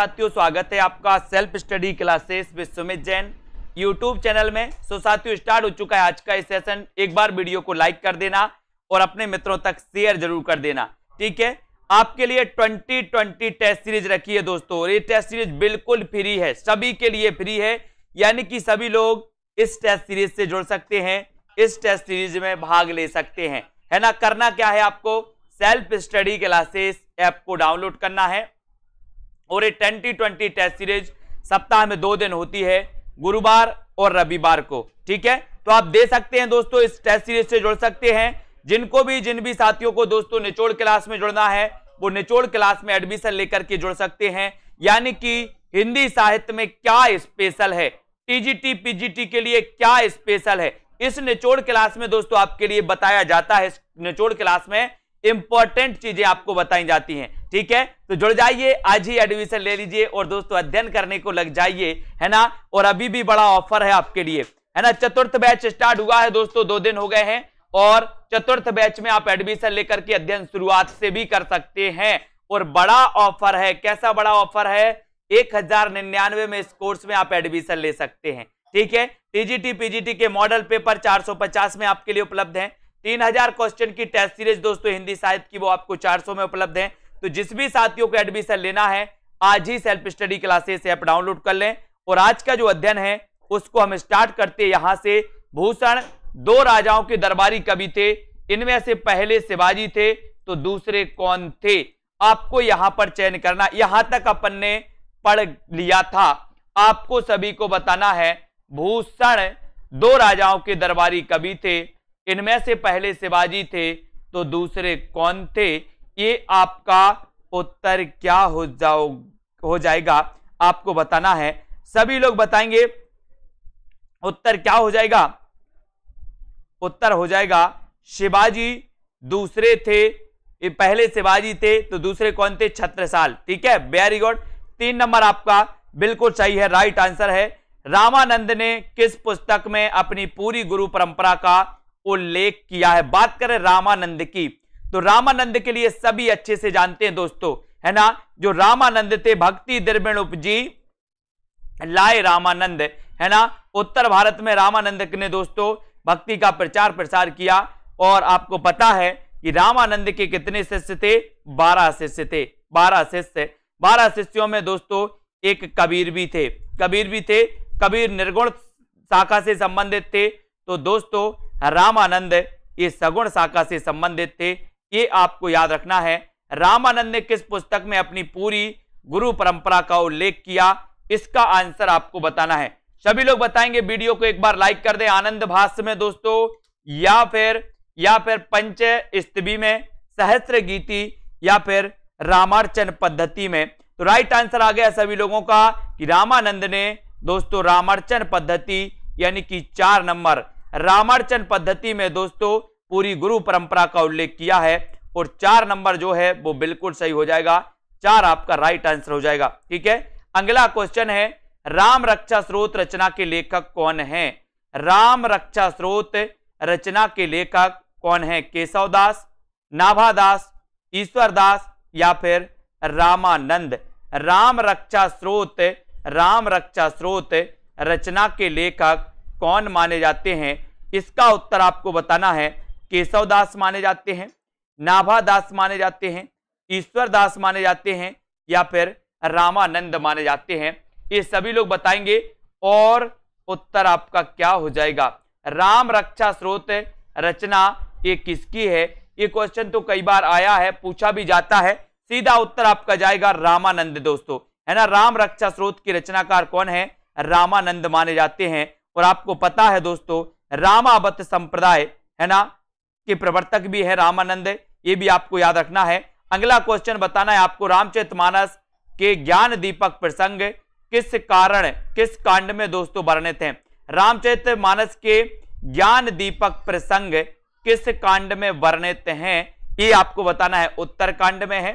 साथियों स्वागत है आपका self study classes with Sumit Jain YouTube channel में सो साथियों स्टार्ट हो चुका है आज का ये सेशन एक बार वीडियो को लाइक कर देना और अपने मित्रों तक शेयर जरूर कर देना ठीक है आपके लिए 2020 टेस्ट सीरीज रखी है दोस्तों और ये टेस्ट सीरीज बिल्कुल फ्री है सभी के लिए फ्री है यानी कि सभी लोग इस टेस्ट सीरीज से जुड़ सकते हैं इस टेस्ट सीरीज में भाग ले सकते हैं है ना करना क्या है आपको सेल्फ स्टडी क्लासेस ऐप को डाउनलोड करना है और ये ट्वेंटी ट्वेंटी टेस्ट सीरीज सप्ताह में दो दिन होती है गुरुवार और रविवार को ठीक है तो आप दे सकते हैं दोस्तों इस टेस्ट सीरीज से जुड़ सकते हैं जिनको भी जिन भी साथियों को दोस्तों निचोड़ क्लास में जुड़ना है वो निचोड़ क्लास में एडमिशन लेकर के जुड़ सकते हैं यानी कि हिंदी साहित्य में क्या स्पेशल है टीजीटी पीजीटी के लिए क्या स्पेशल है इस निचोड़ क्लास में दोस्तों आपके लिए बताया जाता है निचोड़ क्लास में इंपॉर्टेंट चीजें आपको बताई जाती हैं ठीक है तो जुड़ जाइए आज ही एडमिशन ले लीजिए और दोस्तों अध्ययन करने को लग जाइए है ना और अभी भी बड़ा ऑफर है आपके लिए है ना चतुर्थ बैच स्टार्ट हुआ है दोस्तों दो दिन हो गए हैं और चतुर्थ बैच में आप एडमिशन लेकर के अध्ययन शुरुआत से भी कर सकते हैं और बड़ा ऑफर है कैसा बड़ा ऑफर है एक हजार निन्यानवे में इस कोर्स में आप एडमिशन ले सकते हैं ठीक है टीजीटी पीजीटी के मॉडल पेपर 450 में आपके लिए उपलब्ध है 3000 क्वेश्चन की टेस्ट सीरीज दोस्तों हिंदी साहित्य की वो आपको 400 में उपलब्ध है तो जिस भी साथियों को एडमिशन लेना है आज ही self study classes app download कर लें और आज का जो अध्ययन है उसको हम स्टार्ट करते यहां से भूषण दो राजाओं के दरबारी कवि थे इनमें से पहले शिवाजी थे तो दूसरे कौन थे आपको यहां पर चयन करना यहां तक अपन ने पढ़ लिया था आपको सभी को बताना है भूषण दो राजाओं के दरबारी कवि थे इनमें से पहले शिवाजी थे तो दूसरे कौन थे ये आपका उत्तर क्या हो जाओ हो जाएगा आपको बताना है सभी लोग बताएंगे उत्तर क्या हो जाएगा उत्तर हो जाएगा शिवाजी दूसरे थे पहले शिवाजी थे तो दूसरे कौन थे छत्रसाल ठीक है वेरी गुड तीन नंबर आपका बिल्कुल सही है राइट आंसर है रामानंद ने किस पुस्तक में अपनी पूरी गुरु परंपरा का उल्लेख किया है बात करें रामानंद की तो रामानंद के लिए सभी अच्छे से जानते हैं दोस्तों है ना जो रामानंद थे भक्ति द्रविण उपजी लाए रामानंद है ना उत्तर भारत में रामानंद ने दोस्तों भक्ति का प्रचार प्रसार किया और आपको पता है कि रामानंद के कितने शिष्य थे बारह शिष्य थे बारह शिष्य बारह शिष्यों में दोस्तों एक कबीर भी थे कबीर भी थे कबीर निर्गुण शाखा से संबंधित थे तो दोस्तों रामानंद ये सगुण शाखा से संबंधित थे ये आपको याद रखना है रामानंद ने किस पुस्तक में अपनी पूरी गुरु परंपरा का उल्लेख किया इसका आंसर आपको बताना है सभी लोग बताएंगे वीडियो को एक बार लाइक कर दें आनंद भाष्य में दोस्तों या फिर या फिर पंच स्तवी में सहस्त्र गीति या फिर रामार्चन पद्धति में तो राइट आंसर आ गया सभी लोगों का कि रामानंद ने दोस्तों रामार्चन पद्धति यानी कि चार नंबर रामार्चन पद्धति में दोस्तों पूरी गुरु परंपरा का उल्लेख किया है और चार नंबर जो है वो बिल्कुल सही हो जाएगा चार आपका राइट आंसर हो जाएगा ठीक है अगला क्वेश्चन है राम रक्षा स्रोत रचना के लेखक कौन है राम रक्षा स्रोत रचना के लेखक कौन है केशव दास नाभादास ईश्वर दास या फिर रामानंद राम रक्षा स्रोत राम रक्षा स्रोत रचना के लेखक कौन माने जाते हैं इसका उत्तर आपको बताना है केशव दास माने जाते हैं नाभा दास माने जाते हैं ईश्वर दास माने जाते हैं या फिर रामानंद माने जाते हैं ये सभी लोग बताएंगे और उत्तर आपका क्या हो जाएगा राम रक्षा स्रोत रचना ये किसकी है ये क्वेश्चन तो कई बार आया है पूछा भी जाता है सीधा उत्तर आपका जाएगा रामानंद दोस्तों है ना राम रक्षा स्रोत की रचनाकार कौन है रामानंद माने जाते हैं और आपको पता है दोस्तों रामावत संप्रदाय है ना के प्रवर्तक भी है रामानंद ये भी आपको याद रखना है अगला क्वेश्चन बताना है आपको रामचरितमानस के ज्ञान दीपक प्रसंग किस कारण किस कांड में दोस्तों वर्णित हैं रामचरित मानस के ज्ञान दीपक प्रसंग किस कांड में वर्णित हैं ये आपको बताना है उत्तर कांड में है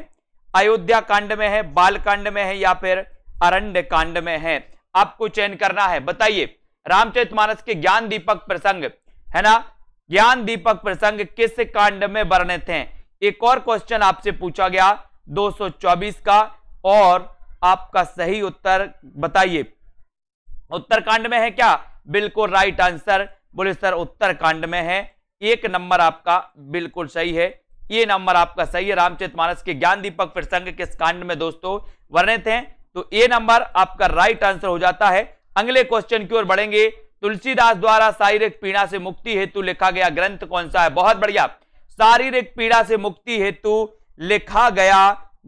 अयोध्या कांड में है बाल कांड में है या फिर अरण्य कांड में है आपको चयन करना है बताइए रामचरित मानस के ज्ञान दीपक प्रसंग है ना ज्ञान दीपक प्रसंग किस कांड में वर्णित हैं एक और क्वेश्चन आपसे पूछा गया 224 का और आपका सही उत्तर बताइए उत्तरकांड में है क्या बिल्कुल राइट आंसर बोले सर उत्तरकांड में है एक नंबर आपका बिल्कुल सही है ये नंबर आपका सही है रामचरित मानस के ज्ञान दीपक प्रसंग किस कांड में दोस्तों वर्णित हैं तो ये नंबर आपका राइट आंसर हो जाता है अगले क्वेश्चन की ओर बढ़ेंगे तुलसीदास द्वारा शारीरिक पीड़ा से मुक्ति हेतु लिखा गया ग्रंथ कौन सा है बहुत बढ़िया शारीरिक पीड़ा से मुक्ति हेतु लिखा गया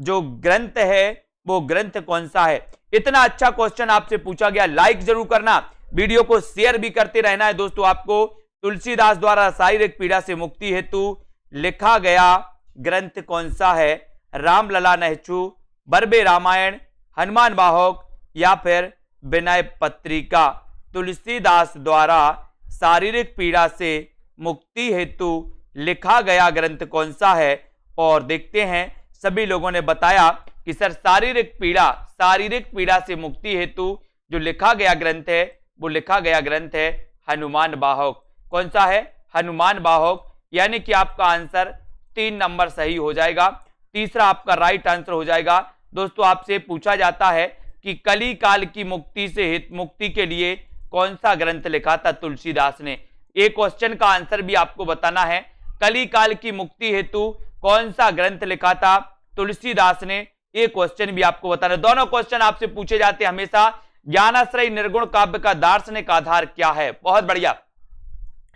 जो ग्रंथ है वो ग्रंथ कौन सा है इतना अच्छा क्वेश्चन आपसे पूछा गया लाइक जरूर करना वीडियो को शेयर भी करते रहना है दोस्तों आपको तुलसीदास द्वारा शारीरिक पीड़ा से मुक्ति हेतु लिखा गया ग्रंथ कौन सा है रामलला नेहचू बरबे रामायण हनुमान बाहोक या फिर विनय पत्रिका तुलसीदास द्वारा शारीरिक पीड़ा से मुक्ति हेतु लिखा गया ग्रंथ कौन सा है और देखते हैं सभी लोगों ने बताया कि सर शारीरिक पीड़ा शारीरिक पीड़ा से मुक्ति हेतु जो लिखा गया ग्रंथ है वो लिखा गया ग्रंथ है हनुमान बाहक कौन सा है हनुमान बाहक यानी कि आपका आंसर तीन नंबर सही हो जाएगा तीसरा आपका राइट आंसर हो जाएगा दोस्तों आपसे पूछा जाता है कि कली काल की मुक्ति से हित मुक्ति के लिए कौन सा ग्रंथ लिखा था तुलसीदास ने ये क्वेश्चन का आंसर भी आपको बताना है कली काल की मुक्ति हेतु कौन सा ग्रंथ लिखा था तुलसीदास ने ये क्वेश्चन भी आपको बताना है दोनों क्वेश्चन आपसे पूछे जाते हैं हमेशा ज्ञानाश्रय निर्गुण काव्य का दार्शनिक आधार क्या है बहुत बढ़िया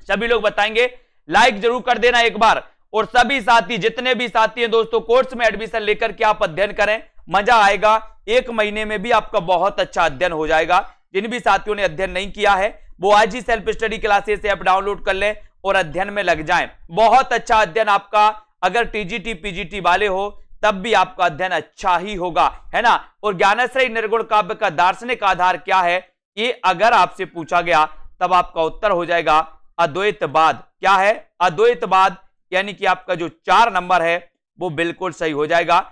सभी लोग बताएंगे लाइक जरूर कर देना एक बार और सभी साथी जितने भी साथी हैं दोस्तों कोर्स में एडमिशन लेकर के आप अध्ययन करें मजा आएगा एक महीने में भी आपका बहुत अच्छा अध्ययन हो जाएगा जिन भी साथियों ने अध्ययन नहीं किया है वो आज ही self study classes app download कर लें और अध्ययन में लग जाएं बहुत अच्छा अध्ययन आपका अगर टीजीटी पीजीटी वाले हो तब भी आपका अध्ययन अच्छा ही होगा है ना और ज्ञानाश्रय निर्गुण काव्य का दार्शनिक आधार क्या है ये अगर आपसे पूछा गया तब आपका उत्तर हो जाएगा अद्वैतवाद क्या है अद्वैतवाद यानी कि आपका जो चार नंबर है वो बिल्कुल सही हो जाएगा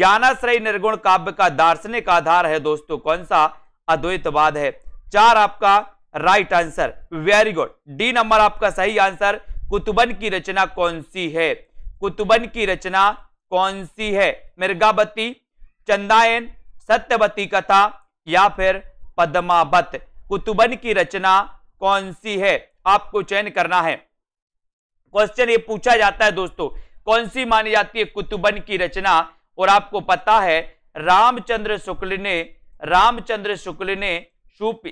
ज्ञानाश्रय निर्गुण काव्य का दार्शनिक आधार है दोस्तों कौन सा अद्वैतवाद है चार आपका right answer very good D number आपका सही आंसर कुतुबन की रचना कौन सी है कुतुबन की रचना कौन सी है मिर्गावती चंदायन सत्यवती कथा या फिर पद्मावत कुतुबन की रचना कौन सी है आपको चयन करना है क्वेश्चन ये पूछा जाता है दोस्तों कौन सी मानी जाती है कुतुबन की रचना और आपको पता है रामचंद्र शुक्ल ने रामचंद्र शुक्ल ने सूपी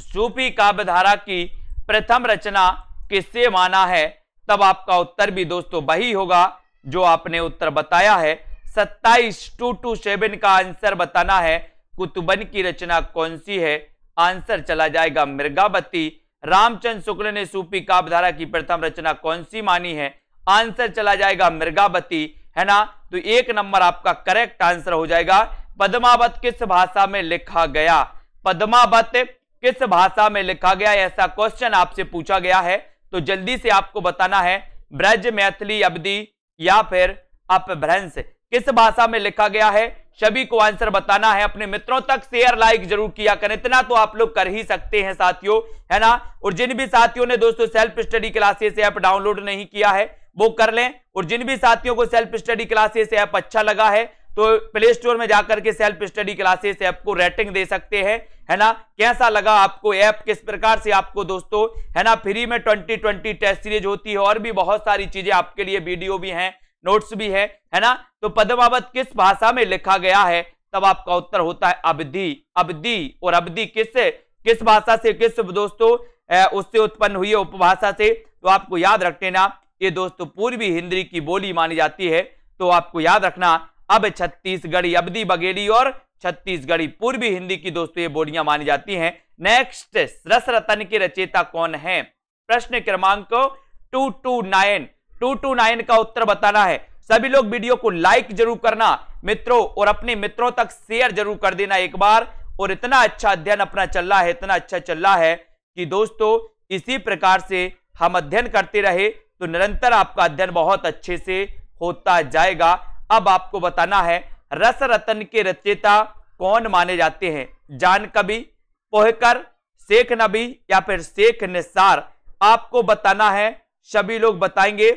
सूपी धारा की प्रथम रचना किससे माना है तब आपका उत्तर भी दोस्तों वही होगा जो आपने उत्तर बताया है सत्ताईस टू टू सेवन का आंसर बताना है कुतुबन की रचना कौन सी है आंसर चला जाएगा मृगावती रामचंद्र शुक्ल ने सूपी काव्यधारा की प्रथम रचना कौन सी मानी है आंसर चला जाएगा मृगावती है ना तो एक नंबर आपका करेक्ट आंसर हो जाएगा पद्मावत किस भाषा में लिखा गया पद्मावत किस भाषा में लिखा गया ऐसा क्वेश्चन आपसे पूछा गया है तो जल्दी से आपको बताना है ब्रज मैथिली अवधि या फिर अपभ्रंश किस भाषा में लिखा गया है सभी को आंसर बताना है अपने मित्रों तक शेयर लाइक जरूर किया करें इतना तो आप लोग कर ही सकते हैं साथियों है ना और जिन भी साथियों ने दोस्तों self study classes app download नहीं किया है वो कर लें और जिन भी साथियों को सेल्फ स्टडी क्लासेस ऐप अच्छा लगा है तो प्ले स्टोर में जाकर के सेल्फ स्टडी क्लासेस ऐप को रेटिंग दे सकते हैं है ना कैसा लगा आपको ऐप किस प्रकार से आपको दोस्तों है ना फ्री में 2020 टेस्ट सीरीज होती है और भी बहुत सारी चीजें आपके लिए वीडियो भी हैं नोट्स भी है है ना तो पद्मावत किस भाषा में लिखा गया है तब आपका उत्तर होता है अवधि अवधि और अवधि किस किस भाषा से किस दोस्तों उससे उत्पन्न हुई है उपभाषा से तो आपको याद रख लेना ये दोस्तों पूर्वी हिंदी की बोली मानी जाती है तो आपको याद रखना अब छत्तीसगढ़ी अवधि बघेली और छत्तीसगढ़ी पूर्वी हिंदी की दोस्तों ये बोलियां मानी जाती हैं नेक्स्ट रस रतन की रचेता कौन है प्रश्न क्रमांक two two nine two two nine का उत्तर बताना है सभी लोग वीडियो को लाइक जरूर करना मित्रों और अपने मित्रों तक शेयर जरूर कर देना एक बार और इतना अच्छा अध्ययन अपना चल रहा है इतना अच्छा चल रहा है कि दोस्तों इसी प्रकार से हम अध्ययन करते रहे तो निरंतर आपका अध्ययन बहुत अच्छे से होता जाएगा अब आपको बताना है रस रतन के रचयिता कौन माने जाते हैं जान कवि पोहकर शेख नबी या फिर शेख निसार आपको बताना है सभी लोग बताएंगे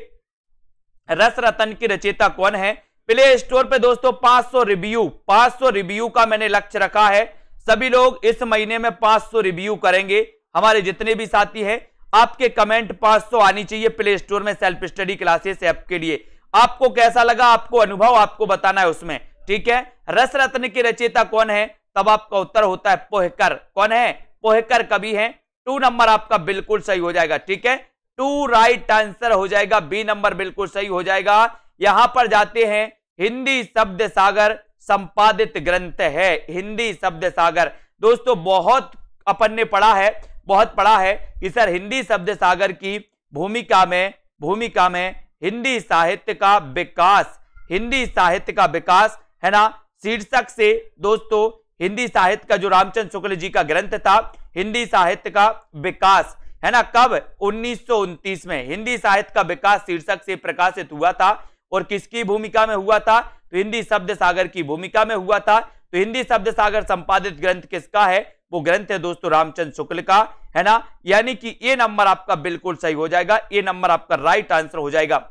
रस रतन की रचयिता कौन है प्ले स्टोर पे दोस्तों 500 रिव्यू 500 रिव्यू का मैंने लक्ष्य रखा है सभी लोग इस महीने में 500 रिव्यू करेंगे हमारे जितने भी साथी हैं आपके कमेंट 500 आनी चाहिए प्ले स्टोर में सेल्फ स्टडी क्लासेस ऐप के लिए आपको कैसा लगा आपको अनुभव आपको बताना है उसमें ठीक है रस रत्न की रचयिता कौन है तब आपका उत्तर होता है पोहकर कौन है पोहकर कवि है टू नंबर आपका बिल्कुल सही हो जाएगा ठीक है टू राइट आंसर हो जाएगा बी नंबर बिल्कुल सही हो जाएगा यहां पर जाते हैं हिंदी शब्द सागर संपादित ग्रंथ है हिंदी शब्द सागर दोस्तों बहुत अपन ने पढ़ा है बहुत पढ़ा है कि सर हिंदी शब्द सागर की भूमिका में भूमिका में हिंदी साहित्य का विकास हिंदी साहित्य का विकास है ना शीर्षक से दोस्तों हिंदी साहित्य का जो रामचंद्र शुक्ल जी का ग्रंथ था हिंदी साहित्य का विकास है ना कब उन्नीस में हिंदी साहित्य का विकास शीर्षक से प्रकाशित हुआ था और किसकी भूमिका में हुआ था तो हिंदी शब्द सागर की भूमिका में हुआ था तो हिंदी शब्द सागर संपादित ग्रंथ किसका है वो ग्रंथ है दोस्तों रामचंद्र शुक्ल का है ना यानी कि ये नंबर आपका बिल्कुल सही हो जाएगा ये नंबर आपका राइट आंसर हो जाएगा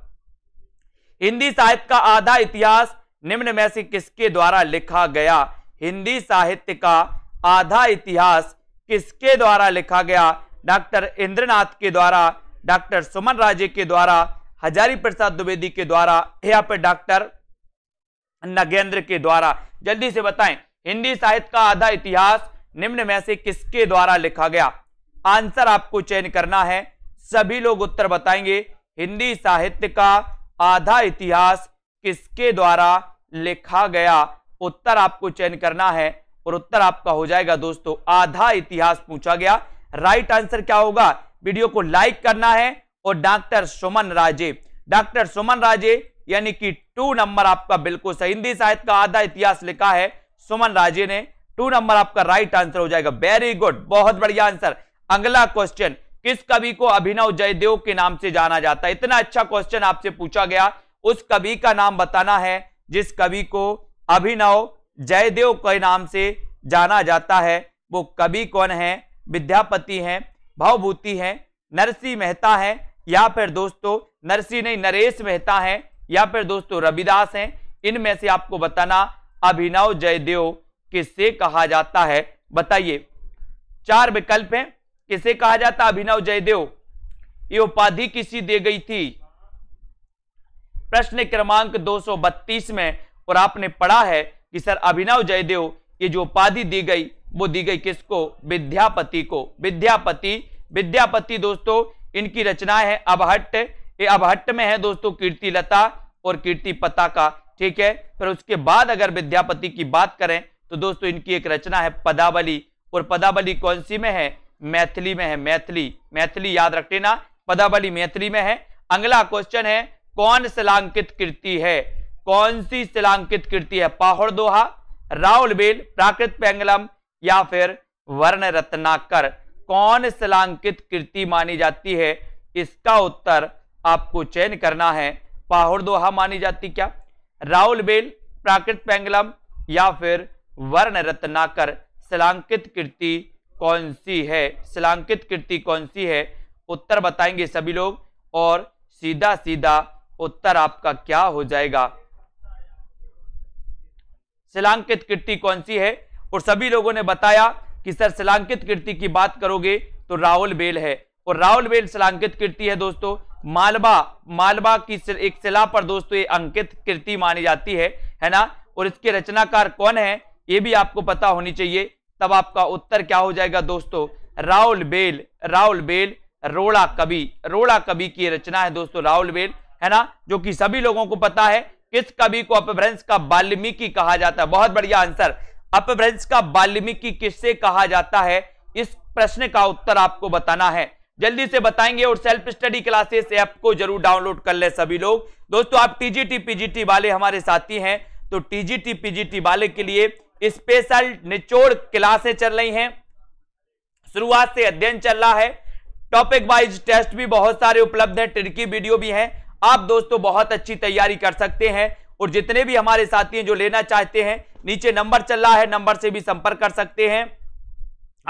हिंदी साहित्य का आधा इतिहास निम्न में से किसके द्वारा लिखा गया हिंदी साहित्य का आधा इतिहास किसके द्वारा लिखा गया डॉक्टर इंद्रनाथ के द्वारा डॉक्टर सुमन राजे के द्वारा हजारी प्रसाद द्विवेदी के द्वारा या फिर डॉक्टर नगेंद्र के द्वारा जल्दी से बताएं हिंदी साहित्य का आधा इतिहास निम्न में से किसके द्वारा लिखा गया आंसर आपको चयन करना है सभी लोग उत्तर बताएंगे हिंदी साहित्य का आधा इतिहास किसके द्वारा लिखा गया उत्तर आपको चयन करना है और उत्तर आपका हो जाएगा दोस्तों आधा इतिहास पूछा गया राइट आंसर क्या होगा वीडियो को लाइक करना है और डॉक्टर सुमन राजे डॉक्टर सुमन राजे यानी कि टू नंबर आपका बिल्कुल सही हिंदी साहित्य का आधा इतिहास लिखा है सुमन राजे ने टू नंबर आपका राइट आंसर हो जाएगा वेरी गुड बहुत बढ़िया आंसर अगला क्वेश्चन किस कवि को अभिनव जयदेव के नाम से जाना जाता है इतना अच्छा क्वेश्चन आपसे पूछा गया उस कवि का नाम बताना है जिस कवि को अभिनव जयदेव के नाम से जाना जाता है वो कवि कौन है विद्यापति हैं भावभूति हैं नरसी मेहता है या फिर दोस्तों नरसी नहीं नरेश मेहता है या फिर दोस्तों रविदास हैं इनमें से आपको बताना अभिनव जयदेव किसे कहा जाता है बताइए चार विकल्प हैं किसे कहा जाता अभिनव जयदेव ये उपाधि किसी दे गई थी प्रश्न क्रमांक 232 में और आपने पढ़ा है कि सर अभिनव जयदेव ये जो उपाधि दी गई वो दी गई किसको विद्यापति को विद्यापति विद्यापति दोस्तों इनकी रचना है अभट्ट ये अबहट्ट में है दोस्तों कीर्ति लता और कीर्ति पता का ठीक है फिर उसके बाद अगर विद्यापति की बात करें तो दोस्तों इनकी एक रचना है पदावली और पदावली कौन सी में है मैथिली में है मैथिली मैथिली याद रख लेना पदावली मैथिली में है अगला क्वेश्चन है कौन शिलांकित कृति है कौन सी शिलांकित कृति है पाहड़ दोहा राहुल बेल प्राकृत पेंगलम या फिर वर्ण रत्नाकर कौन शिलांकित कृति मानी जाती है इसका उत्तर आपको चयन करना है पाहड़ दोहा मानी जाती क्या राहुल बेल प्राकृत पेंगलम या फिर वर्ण रत्नाकर शिलांकित कृति कौन सी है शिलांकित कृति कौन सी है उत्तर बताएंगे सभी लोग और सीधा सीधा उत्तर आपका क्या हो जाएगा शिलांकित कृति कौन सी है और सभी लोगों ने बताया कि सर शिलांकित कृति की बात करोगे तो राहुल बेल है और राहुल बेल शिलांकित कृति है दोस्तों मालवा मालवा की एक शिला पर दोस्तों ये अंकित कृति मानी जाती है है ना और इसके रचनाकार कौन है ये भी आपको पता होनी चाहिए तब आपका उत्तर क्या हो जाएगा दोस्तों राउल बेल राउल बेल रोड़ा कवि रोड़ा कवि की रचना है दोस्तों राहुल बेल है ना जो कि सभी लोगों को पता है किस कवि को अपभ्रंश का वाल्मीकि कहा जाता है बहुत बढ़िया आंसर अपभ्रंश का वाल्मीकि किससे कहा जाता है इस प्रश्न का उत्तर आपको बताना है जल्दी से बताएंगे और सेल्फ स्टडी क्लासेस ऐप को जरूर डाउनलोड कर ले सभी लोग दोस्तों आप टीजीटी पीजीटी वाले हमारे साथी हैं तो टीजीटी पीजीटी वाले के लिए स्पेशल निचोड़ क्लासें चल रही हैं शुरुआत से अध्ययन चल रहा है टॉपिक वाइज टेस्ट भी बहुत सारे उपलब्ध हैं ट्रिकी वीडियो भी हैं आप दोस्तों बहुत अच्छी तैयारी कर सकते हैं और जितने भी हमारे साथी हैं जो लेना चाहते हैं नीचे नंबर चल रहा है नंबर से भी संपर्क कर सकते हैं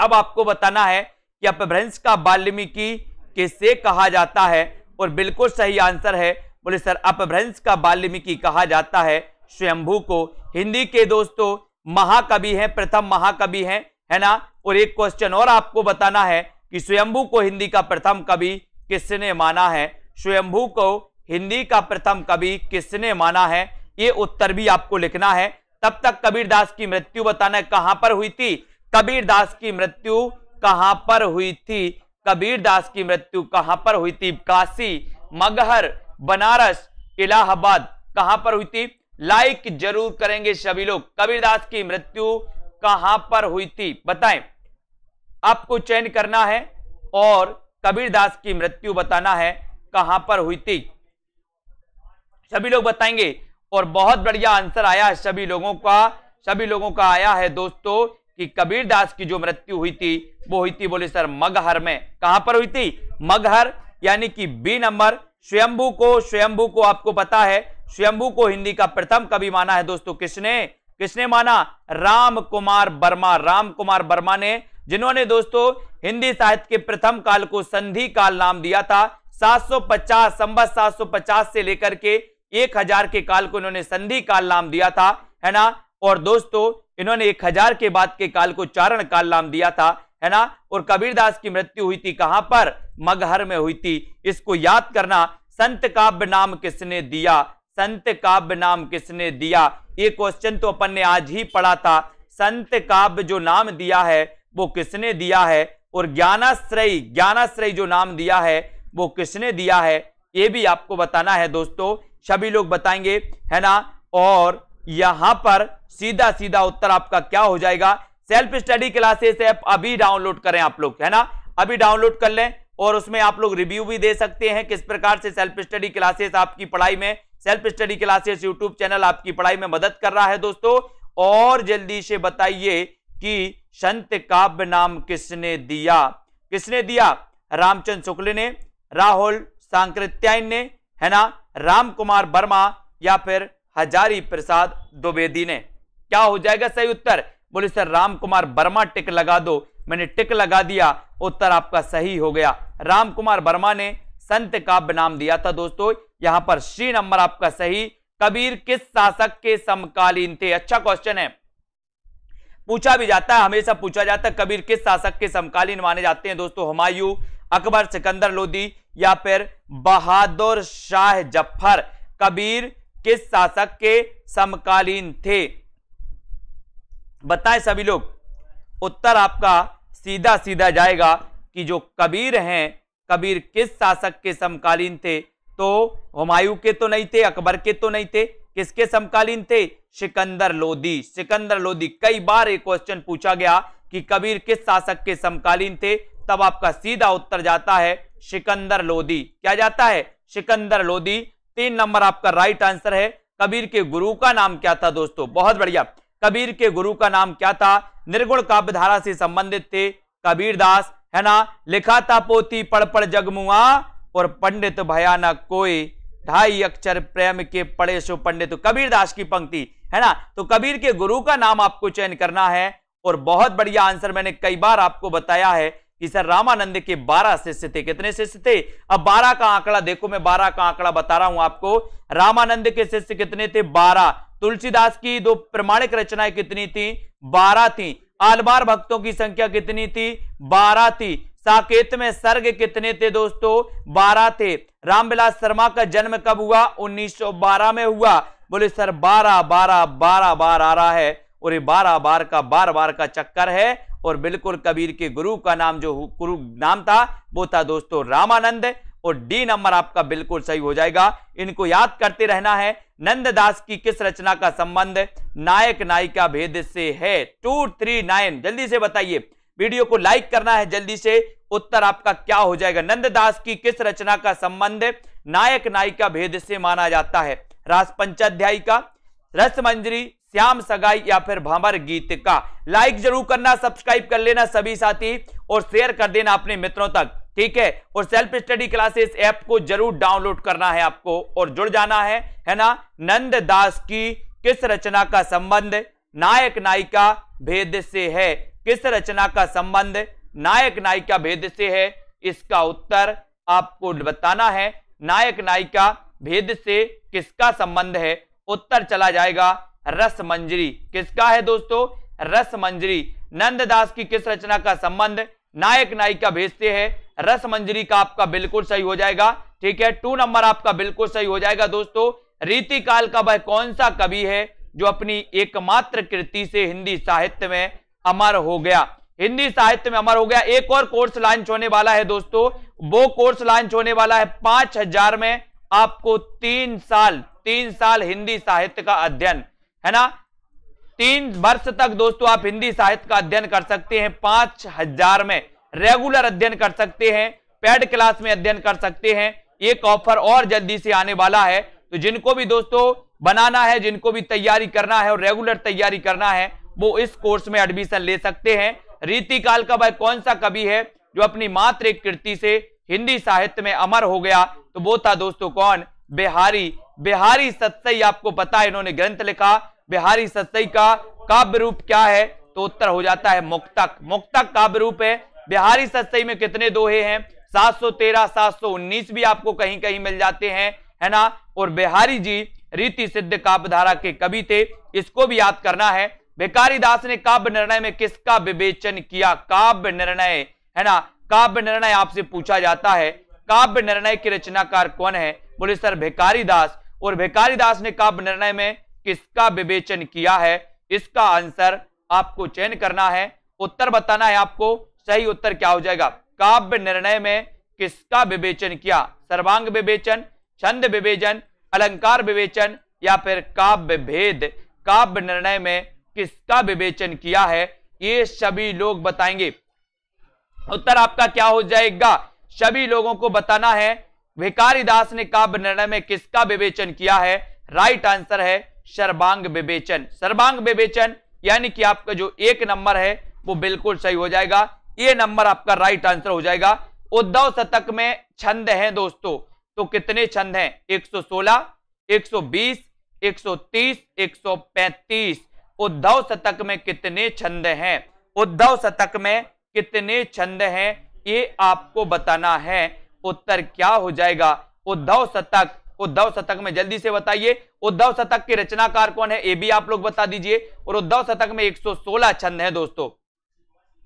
अब आपको बताना है कि अपभ्रंश का बाल्मीकि किससे कहा जाता है और बिल्कुल सही आंसर है बोले सर अपभ्रंश का बाल्मीकि कहा जाता है स्वयंभू को हिंदी के दोस्तों महाकवि हैं प्रथम महाकवि हैं है ना और एक क्वेश्चन और आपको बताना है कि स्वयंभू को हिंदी का प्रथम कवि किसने माना है स्वयंभू को हिंदी का प्रथम कवि किसने माना है ये उत्तर भी आपको लिखना है तब तक कबीरदास की मृत्यु बताना है कहां पर हुई थी कबीरदास की मृत्यु कहां पर हुई थी कबीरदास की मृत्यु कहां पर हुई थी काशी मगहर बनारस इलाहाबाद कहां पर हुई थी लाइक जरूर करेंगे सभी लोग कबीरदास की मृत्यु कहां पर हुई थी बताएं आपको चयन करना है और कबीरदास की मृत्यु बताना है कहां पर हुई थी सभी लोग बताएंगे और बहुत बढ़िया आंसर आया है सभी लोगों का सभी लोगों का आया है दोस्तों कि कबीरदास की जो मृत्यु हुई थी वो हुई थी बोले सर मगहर में कहां पर हुई थी मगहर यानी कि बी नंबर स्वयंभू को स्वयंभू को आपको पता है स्वयंभू को हिंदी का प्रथम कवि माना है दोस्तों किसने किसने माना राम कुमार वर्मा राम कुमार वर्मा ने जिन्होंने दोस्तों हिंदी साहित्य के प्रथम काल को संधि काल नाम दिया था 750 सौ पचास से लेकर के 1000 के काल को इन्होंने संधि काल नाम दिया था है ना और दोस्तों इन्होंने 1000 के बाद के काल को चारण काल नाम दिया था है ना और कबीरदास की मृत्यु हुई थी कहां पर मगहर में हुई थी इसको याद करना संत काव्य नाम किसने दिया संत काव्य नाम किसने दिया ये क्वेश्चन तो अपन ने आज ही पढ़ा था संत काव्य जो नाम दिया है वो किसने दिया है और ज्ञानाश्रय ज्ञानाश्रय जो नाम दिया है वो किसने दिया है ये भी आपको बताना है दोस्तों सभी लोग बताएंगे है ना और यहां पर सीधा सीधा उत्तर आपका क्या हो जाएगा सेल्फ स्टडी क्लासेस ऐप अभी डाउनलोड करें आप लोग है ना अभी डाउनलोड कर लें और उसमें आप लोग रिव्यू भी दे सकते हैं किस प्रकार से सेल्फ स्टडी क्लासेस आपकी पढ़ाई में self study classes YouTube channel आपकी पढ़ाई में मदद कर रहा है दोस्तों और जल्दी से बताइए कि संत काव्य नाम किसने दिया किसने दिया रामचंद्र शुक्ल ने राहुल सांकृत्यायन ने है ना राम कुमार वर्मा या फिर हजारी प्रसाद द्विवेदी ने क्या हो जाएगा सही उत्तर बोले सर राम कुमार वर्मा टिक लगा दो मैंने टिक लगा दिया उत्तर आपका सही हो गया राम कुमार वर्मा ने संत काव्य नाम दिया था दोस्तों यहां पर श्री नंबर आपका सही कबीर किस शासक के समकालीन थे अच्छा क्वेश्चन है पूछा भी जाता है हमेशा पूछा जाता है कबीर किस शासक के समकालीन माने जाते हैं दोस्तों हुमायूं अकबर सिकंदर लोधी या फिर बहादुर शाह जफर कबीर किस शासक के समकालीन थे बताएं सभी लोग उत्तर आपका सीधा सीधा जाएगा कि जो कबीर हैं कबीर किस शासक के समकालीन थे तो हुमायूं के तो नहीं थे अकबर के तो नहीं थे किसके समकालीन थे सिकंदर लोदी सिकंदर लोदी कई बार एक क्वेश्चन पूछा गया कि कबीर किस शासक के समकालीन थे तब आपका सीधा उत्तर जाता है सिकंदर लोदी क्या जाता है सिकंदर लोदी तीन नंबर आपका राइट आंसर है कबीर के गुरु का नाम क्या था दोस्तों बहुत बढ़िया कबीर के गुरु का नाम क्या था निर्गुण काव्य धारा से संबंधित थे कबीरदास है ना लिखा था पोती पड़ पड़ जगमुआ और पंडित भयानक कोई ढाई अक्षर प्रेम के पड़े सो पंडित कबीर दास की पंक्ति है ना तो कबीर के गुरु का नाम आपको चयन करना है और बहुत बढ़िया आंसर मैंने कई बार आपको बताया है कि सर रामानंद के 12 शिष्य थे कितने शिष्य थे अब 12 का आंकड़ा देखो मैं 12 का आंकड़ा बता रहा हूं आपको रामानंद के शिष्य कितने थे 12 तुलसीदास की दो प्रमाणिक रचनाएं कितनी थी 12 थी आलबार भक्तों की संख्या कितनी थी बारह थी साकेत में सर्ग कितने थे दोस्तों बारह थे रामविलास शर्मा का जन्म कब हुआ 1912 में हुआ बोले सर बारह बारह बारह बार आ रहा है और ये बारह बार का बार बार का चक्कर है और बिल्कुल कबीर के गुरु का नाम जो गुरु नाम था वो था दोस्तों रामानंद और डी नंबर आपका बिल्कुल सही हो जाएगा इनको याद करते रहना है नंददास की किस रचना का संबंध नायक नायिका भेद से है टू थ्री नाइन जल्दी से बताइए वीडियो को लाइक करना है जल्दी से उत्तर आपका क्या हो जाएगा नंददास की किस रचना का संबंध नायक नायिका भेद से माना जाता है रास पंचाध्याय का रस मंजरी श्याम सगाई या फिर भमर गीत का लाइक जरूर करना सब्सक्राइब कर लेना सभी साथी और शेयर कर देना अपने मित्रों तक ठीक है और सेल्फ स्टडी क्लासेस ऐप को जरूर डाउनलोड करना है आपको और जुड़ जाना है है ना नंद दास की किस रचना का संबंध नायक नायिका भेद से है किस रचना का संबंध नायक नायिका भेद से है इसका उत्तर आपको बताना है नायक नायिका भेद से किसका संबंध है उत्तर चला जाएगा रस मंजरी किसका है दोस्तों रस मंजरी नंददास की किस रचना का संबंध नायक नायिका भेद से है रस मंजरी का आपका बिल्कुल सही हो जाएगा ठीक है टू नंबर आपका बिल्कुल सही हो जाएगा दोस्तों रीतिकाल का वह कौन सा कवि है जो अपनी एकमात्र कृति से हिंदी साहित्य में अमर हो गया हिंदी साहित्य में अमर हो गया एक और कोर्स लॉन्च होने वाला है दोस्तों वो कोर्स लॉन्च होने वाला है पांच हजार में आपको तीन साल तीन साल हिंदी साहित्य का अध्ययन है ना तीन वर्ष तक दोस्तों आप हिंदी साहित्य का अध्ययन कर सकते हैं पांच हजार में रेगुलर अध्ययन कर सकते हैं पेड क्लास में अध्ययन कर सकते हैं एक ऑफर और जल्दी से आने वाला है तो जिनको भी दोस्तों बनाना है जिनको भी तैयारी करना है और रेगुलर तैयारी करना है वो इस कोर्स में एडमिशन ले सकते हैं रीति काल का भाई कौन सा कवि है जो अपनी मात्र एक कृति से हिंदी साहित्य में अमर हो गया तो वो था दोस्तों कौन बिहारी बिहारी सत्सई आपको पता है इन्होंने ग्रंथ लिखा बिहारी सत्सई का काव्य रूप क्या है तो उत्तर हो जाता है मुक्तक मुक्तक काव्य रूप है बिहारी सस्तई में कितने दोहे हैं 713, 719 भी आपको कहीं कहीं मिल जाते हैं है ना और बिहारी जी रीति सिद्ध काव्यधारा के कवि थे इसको भी याद करना है भिकारी दास ने काव्य निर्णय में किसका विवेचन किया काव्य निर्णय है ना काव्य निर्णय आपसे पूछा जाता है काव्य निर्णय के रचनाकार कौन है बोले सर भिकारी दास और भिकारी दास ने काव्य निर्णय में किसका विवेचन किया है इसका आंसर आपको चयन करना है उत्तर बताना है आपको सही उत्तर क्या हो जाएगा काव्य निर्णय में किसका विवेचन किया सर्वांग विवेचन छंद विवेचन अलंकार विवेचन या फिर काव्य भेद काव्य निर्णय में किसका विवेचन किया है ये सभी लोग बताएंगे उत्तर आपका क्या हो जाएगा सभी लोगों को बताना है भिकारी दास ने काव्य निर्णय में किसका विवेचन किया है राइट आंसर है सर्वांग विवेचन सर्वांग विवेचन यानी कि आपका जो एक नंबर है वो बिल्कुल सही हो जाएगा ये नंबर आपका राइट आंसर हो जाएगा उद्धव शतक में छंद हैं दोस्तों तो कितने छंद हैं 116, 120, 130, 135 उद्धव शतक में कितने छंद हैं उद्धव शतक में कितने छंद हैं ये आपको बताना है उत्तर क्या हो जाएगा उद्धव शतक उद्धव शतक में जल्दी से बताइए उद्धव शतक के रचनाकार कौन है ये भी आप लोग बता दीजिए और उद्धव शतक में 116 छंद है दोस्तों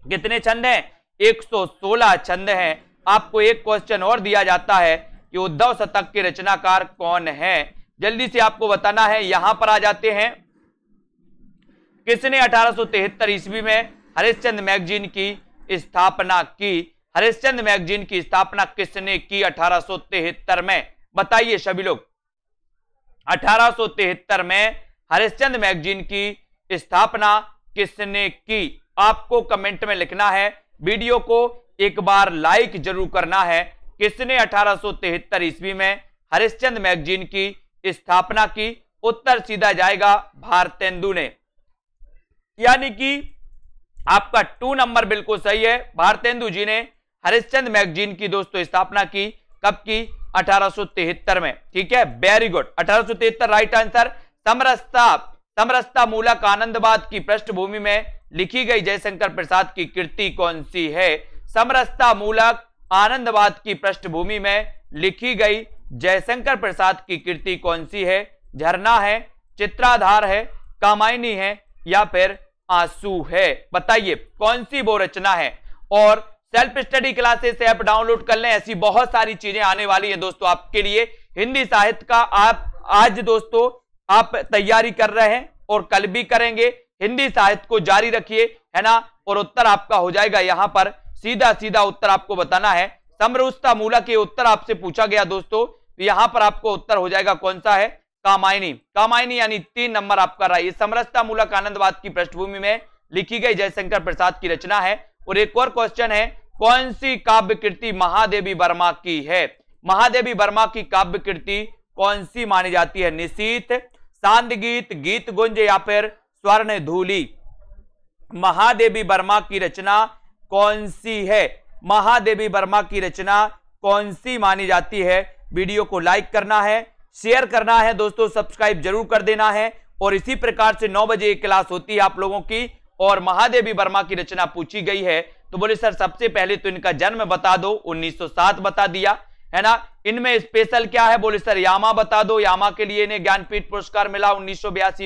कितने छंद हैं 116 छंद हैं आपको एक क्वेश्चन और दिया जाता है कि उद्धव शतक के रचनाकार कौन है जल्दी से आपको बताना है यहां पर आ जाते हैं किसने अठारह ईस्वी में हरिश्चंद्र मैगजीन की स्थापना की हरिश्चंद्र मैगजीन की स्थापना किसने की अठारह में बताइए सभी लोग अठारह में हरिश्चंद्र मैगजीन की स्थापना किसने की आपको कमेंट में लिखना है वीडियो को एक बार लाइक जरूर करना है किसने अठारह ईस्वी में हरिश्चंद मैगजीन की स्थापना की उत्तर सीधा जाएगा भारतेंदु ने यानी कि आपका टू नंबर बिल्कुल सही है भारतेंदु जी ने हरिश्चंद मैगजीन की दोस्तों स्थापना की कब की 1873 में ठीक है वेरी गुड 1873 राइट आंसर समरसता समरसता मूलक आनंदबाद की पृष्ठभूमि में लिखी गई जयशंकर प्रसाद की कृति कौन सी है समरसता मूलक आनंदवाद की पृष्ठभूमि में लिखी गई जयशंकर प्रसाद की कृति कौन सी है झरना है चित्राधार है कामायनी है या फिर आंसू है बताइए कौन सी वो रचना है और self study classes app download कर लें ऐसी बहुत सारी चीजें आने वाली है दोस्तों आपके लिए हिंदी साहित्य का आप आज दोस्तों आप तैयारी कर रहे हैं और कल भी करेंगे हिंदी साहित्य को जारी रखिए है ना और उत्तर आपका हो जाएगा यहां पर सीधा सीधा उत्तर आपको बताना है समरुस्ता मूला के उत्तर आपसे पूछा गया दोस्तों तो यहां पर आपको उत्तर हो जाएगा कौन सा है कामायनी कामायनी यानी तीन नंबर आपका रहा ये समरसता मूलक आनंदवाद की पृष्ठभूमि में लिखी गई जयशंकर प्रसाद की रचना है और एक और क्वेश्चन है कौन सी काव्य कृति महादेवी वर्मा की है महादेवी वर्मा की काव्य कृति कौन सी मानी जाती है निशीत सांद गीत गीत गुंज या फिर स्वर्ण धूली महादेवी वर्मा की रचना कौन सी है महादेवी वर्मा की रचना कौन सी मानी जाती है वीडियो को लाइक करना है शेयर करना है दोस्तों सब्सक्राइब जरूर कर देना है और इसी प्रकार से नौ बजे एक क्लास होती है आप लोगों की और महादेवी वर्मा की रचना पूछी गई है तो बोले सर सबसे पहले तो इनका जन्म बता दो 1907 बता दिया है ना इनमें स्पेशल क्या है बोले सर यामा बता दो यामा के लिए इन्हें ज्ञानपीठ पुरस्कार मिला उन्नीस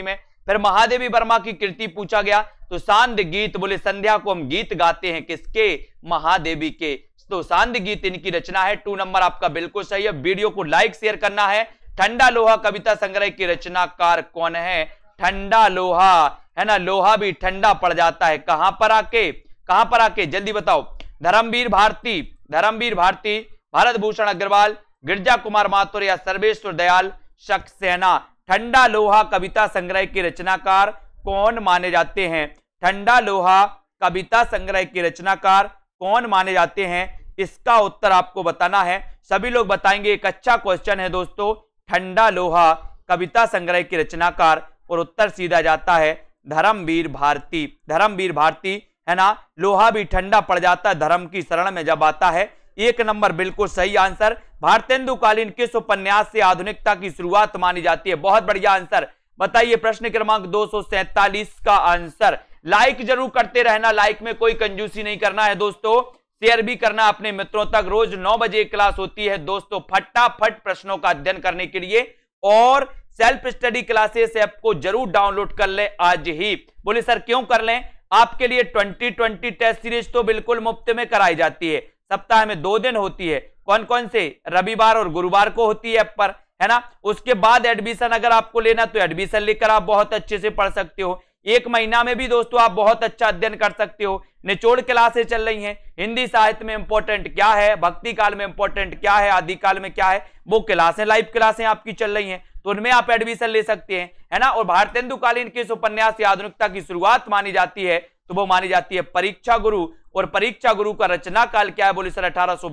में फिर महादेवी वर्मा की कृति पूछा गया तो सांध गीत बोले संध्या को हम गीत गाते हैं किसके महादेवी के तो सांध गीत इनकी रचना है टू नंबर आपका बिल्कुल सही है वीडियो को लाइक शेयर करना है ठंडा लोहा कविता संग्रह की रचनाकार कौन है ठंडा लोहा है ना लोहा भी ठंडा पड़ जाता है कहां पर आके कहां पर आके जल्दी बताओ धर्मवीर भारती धर्मवीर भारती भारत भूषण अग्रवाल गिरजा कुमार माथुर या सर्वेश्वर दयाल शख्सेना ठंडा लोहा कविता संग्रह के रचनाकार कौन माने जाते हैं ठंडा लोहा कविता संग्रह के रचनाकार कौन माने जाते हैं इसका उत्तर आपको बताना है सभी लोग बताएंगे एक अच्छा क्वेश्चन है दोस्तों ठंडा लोहा कविता संग्रह के रचनाकार और उत्तर सीधा जाता है धर्मवीर भारती धर्मवीर भारती है ना लोहा भी ठंडा पड़ जाता है धर्म की शरण में जब आता है एक नंबर बिल्कुल सही आंसर भारतेंदु कालीन किस उपन्यास से आधुनिकता की शुरुआत मानी जाती है बहुत बढ़िया आंसर बताइए प्रश्न क्रमांक दो का आंसर लाइक जरूर करते रहना लाइक में कोई कंजूसी नहीं करना है दोस्तों शेयर भी करना अपने मित्रों तक रोज नौ बजे क्लास होती है दोस्तों फटाफट प्रश्नों का अध्ययन करने के लिए और सेल्फ स्टडी क्लासेस ऐप को जरूर डाउनलोड कर लें आज ही बोले सर क्यों कर लें आपके लिए 2020 टेस्ट सीरीज तो बिल्कुल मुफ्त में कराई जाती है सप्ताह में दो दिन होती है कौन कौन से रविवार और गुरुवार को होती है पर है ना उसके बाद एडमिशन अगर आपको लेना तो एडमिशन लेकर आप बहुत अच्छे से पढ़ सकते हो एक महीना में भी दोस्तों आप बहुत अच्छा अध्ययन कर सकते हो निचोड़ क्लासे चल रही हैं हिंदी साहित्य में इंपॉर्टेंट क्या है भक्ति काल में इंपॉर्टेंट क्या है आदि काल में क्या है वो क्लासें लाइव क्लासें आपकी चल रही है तो उनमें आप एडमिशन ले सकते हैं है ना और भारतेंदुकालीन के उपन्यास आधुनिकता की शुरुआत मानी जाती है तो वो मानी जाती है परीक्षा गुरु और परीक्षा गुरु का रचना काल क्या है बोले सर अठारह